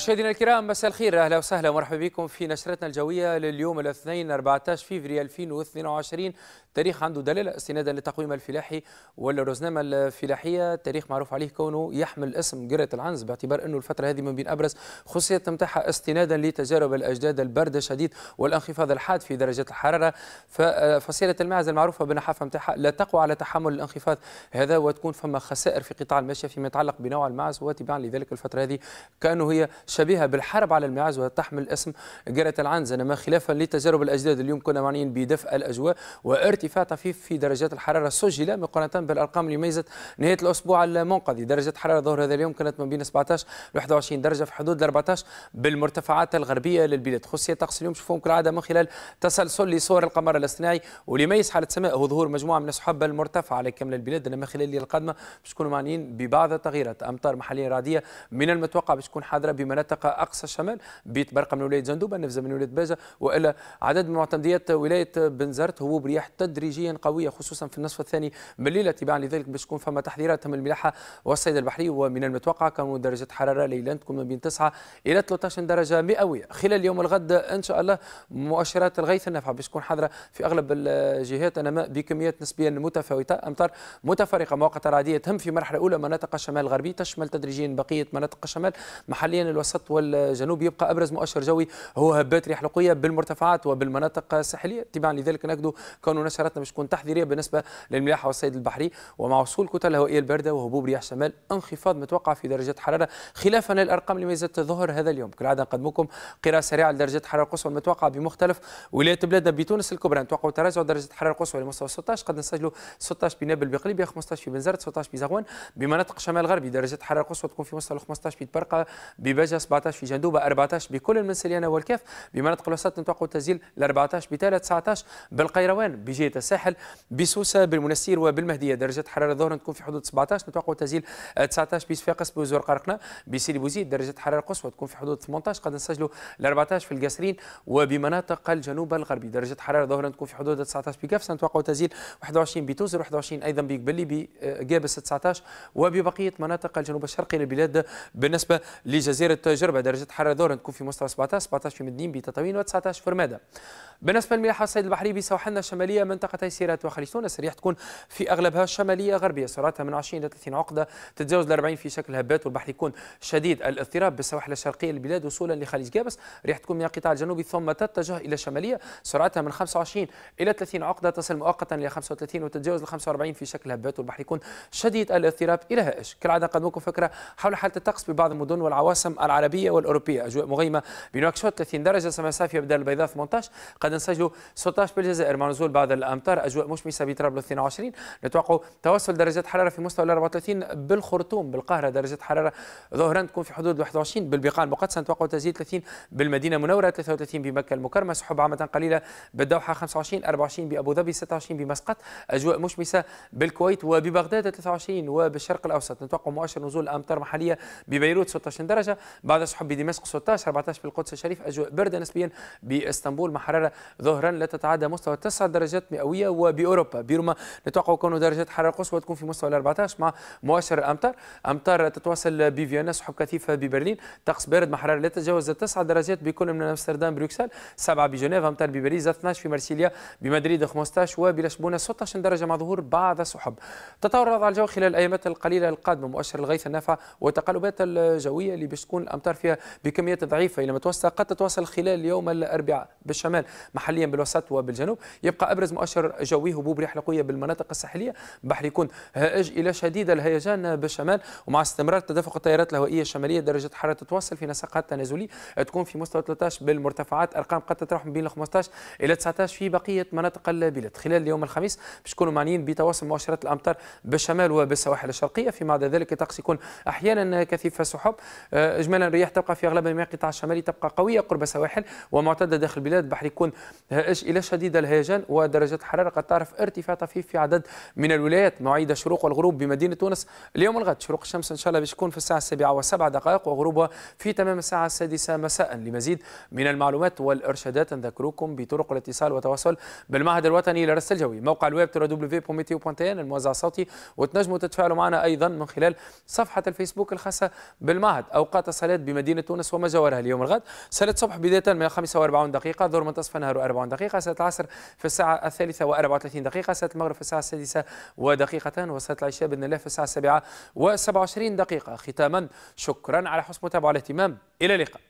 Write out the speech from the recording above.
مشاهدينا الكرام مساء الخير اهلا وسهلا ومرحبا بكم في نشرتنا الجويه لليوم الاثنين 14 فيفري 2022 تاريخ عنده دلالة استنادا للتقويم الفلاحي والرزنامة الفلاحية تاريخ معروف عليه كونه يحمل اسم جرة العنز باعتبار أنه الفترة هذه من بين أبرز خصية نتاعها استنادا لتجارب الأجداد البرد الشديد والانخفاض الحاد في درجات الحرارة ففصيلة الماعز المعروفة بالنحافة نتاعها لا تقوى على تحمل الانخفاض هذا وتكون فما خسائر في قطاع المشي فيما يتعلق بنوع المعز وتباعا لذلك الفترة هذه كأنه هي شبيهة بالحرب على المعز وتحمل اسم جرة العنز انما خلافا لتجارب الأجداد اليوم كنا معنيين بدفء الأجواء وارتفاع ارتفاع طفيف في درجات الحرارة سجل مقارنة بالأرقام اللي ميزت نهاية الأسبوع المنقضي درجة حرارة ظهر هذا اليوم كانت ما بين 17 ل 21 درجة في حدود 14 بالمرتفعات الغربية للبلاد خصية طقس اليوم شوفوهم كالعادة من خلال تسلسل لصور القمر الاصطناعي واللي حالة السماء هو ظهور مجموعة من السحب المرتفعة على كامل البلاد لما خلال الليلة القادمة باش نكونوا معنيين ببعض التغييرات أمطار محلية رعدية من المتوقع باش تكون حاضرة بمناطق أقصى الشمال بيت برقة من ولاية زندوبة نفزة من ولاية باجة وإلا عدد من معتمديات ولاية بنزرت هبوب رياح تد تدريجيا قوية خصوصا في النصف الثاني من الليلة تباعا لذلك باش تكون فما تحذيرات من الملاحة والصيد البحري ومن المتوقع كون درجة حرارة ليلا تكون ما بين 9 إلى 13 درجة مئوية خلال يوم الغد إن شاء الله مؤشرات الغيث النافعة باش تكون حاضرة في أغلب الجهات أنما بكميات نسبيا متفاوتة أمطار متفرقة مواقع رعدية تهم في مرحلة أولى مناطق الشمال الغربي تشمل تدريجيا بقية مناطق الشمال محليا الوسط والجنوب يبقى أبرز مؤشر جوي هو هبات ريح بالمرتفعات وبالمناطق الساحلية تباعا لذلك نجدوا كون نشر مباشره باش تكون تحذيريه بالنسبه للملاحه والصيد البحري ومع وصول كتل هوائيه البارده وهبوب رياح شمال انخفاض متوقع في درجات الحراره خلافا للارقام اللي ما زالت تظهر هذا اليوم كالعاده نقدمكم قراءه سريعه لدرجات الحراره القصوى المتوقعه بمختلف ولايات بلادنا بتونس الكبرى نتوقعوا تراجع درجه الحراره القصوى لمستوى 16 قد نسجلوا 16 بنابل بقليبيا 15 في بنزرت 16 بزغوان بمناطق شمال غربي درجه الحراره القصوى تكون في مستوى 15 في برقه ببجه 17 في جندوبه 14 بكل من سليانه والكاف بمناطق الوسط نتوقعوا تسجيل ل 14 بتالا 19 بالقيروان بجيل الساحل بسوسه بالمنسير وبالمهديه درجه حراره الظهر تكون في حدود 17 نتوقع تسجيل 19 بصفاقس بوزور قرقنا بسيدي بوزيد درجه حراره قصوى تكون في حدود 18 قد نسجلوا 14 في القاسرين وبمناطق الجنوب الغربي درجه حراره الظهر تكون في حدود 19 بكفس نتوقع تسجيل 21 بتوزر 21 ايضا بقبلي بقابس 19 وببقيه مناطق الجنوب الشرقي للبلاد بالنسبه لجزيره جربه درجه حراره الظهر تكون في مستوى 17 17 في مدنين بتطاوين و19 في رماده بالنسبه للملاحه الصيد البحري بسواحلنا الشماليه من منطقتي سيرات تونس الرياح تكون في اغلبها شماليه غربيه سرعتها من 20 الى 30 عقده تتجاوز ال 40 في شكل هبات والبحر يكون شديد الاضطراب بالسواحل الشرقيه للبلاد وصولا لخليج جابس الرياح تكون من القطاع الجنوبي ثم تتجه الى الشماليه سرعتها من 25 الى 30 عقده تصل مؤقتا الى 35 وتتجاوز ال 45 في شكل هبات والبحر يكون شديد الاضطراب الى هائش كالعاده نقدمكم فكره حول حاله الطقس ببعض المدن والعواصم العربيه والاوروبيه اجواء مغيمه بنواكشوط 30 درجه سماء صافيه بدل البيضاء 18 قد نسجلوا 16 بالجزائر مع نزول بعض امطار اجواء مشمسه بطرابلس 22 نتوقع توصل درجات حراره في مستوى 34 بالخرطوم بالقاهره درجه حراره ظهرا تكون في حدود 21 بالبقاع المقدسه نتوقع تزيد 30 بالمدينه المنوره 33 بمكه المكرمه سحب عامه قليله بالدوحه 25 24 بابو ظبي 26 بمسقط اجواء مشمسه بالكويت وببغداد 23 وبالشرق الاوسط نتوقع مؤشر نزول امطار محليه ببيروت 16 درجه بعد سحب بدمشق 16 14 بالقدس الشريف اجواء بارده نسبيا باسطنبول مع حراره ظهرا لا تتعدى مستوى 9 درجات المئويه وباوروبا بيرما نتوقع كونه درجات الحراره القصوى تكون في مستوى 14 مع مؤشر امطار امطار تتواصل بفيينا سحب كثيفه ببرلين طقس بارد مع حراره لا تتجاوز 9 درجات بكل من امستردام بروكسل 7 بجنيف امطار بباريس 12 في مارسيليا بمدريد 15 وبلشبونه 16 درجه مع ظهور بعض السحب تطور وضع الجو خلال الايامات القليله القادمه مؤشر الغيث النافع والتقلبات الجويه اللي باش تكون الامطار فيها بكميات ضعيفه الى متوسطه قد تتواصل خلال يوم الاربعاء بالشمال محليا بالوسط وبالجنوب يبقى ابرز مؤشر مؤشر جوي هبوب ريح قويه بالمناطق الساحليه بحر يكون هائج الى شديد الهيجان بالشمال ومع استمرار تدفق التيارات الهوائيه الشماليه درجه حراره تتواصل في نسقات تنازلي تكون في مستوى 13 بالمرتفعات ارقام قد تتراوح بين 15 الى 19 في بقيه مناطق البلاد خلال يوم الخميس باش يكونوا معنيين بتواصل مؤشرات الامطار بالشمال وبالسواحل الشرقيه فيما عدا ذلك الطقس يكون احيانا كثيف السحب آه، اجمالا الرياح تبقى في اغلب انواع القطاع الشمالي تبقى قويه قرب السواحل ومعتده داخل البلاد بحر يكون هائج الى شديد الهيجان ودرجه درجة الحرارة قد تعرف ارتفاع طفيف في عدد من الولايات مواعيد الشروق والغروب بمدينة تونس اليوم الغد شروق الشمس إن شاء الله باش في الساعة السابعة وسبع دقائق وغروبها في تمام الساعة السادسة مساء لمزيد من المعلومات والإرشادات نذكركم بطرق الاتصال والتواصل بالمعهد الوطني للرصد الجوي موقع الويب www.meteo.in الموزع الصوتي وتنجموا تتفاعلوا معنا أيضا من خلال صفحة الفيسبوك الخاصة بالمعهد أوقات الصلاة بمدينة تونس وما جوارها اليوم الغد صلاة الصبح بداية من 45 دقيقة ظهر منتصف النهار 40 دقيقة صلاة العصر في الساعة الثالثة و34 دقيقة ساعة المغرب في الساعة السادسة ودقيقة وساعة العشاء بإذن الله في الساعة السابعة و27 دقيقة ختاما شكرا على حسن متابعة والاهتمام إلى اللقاء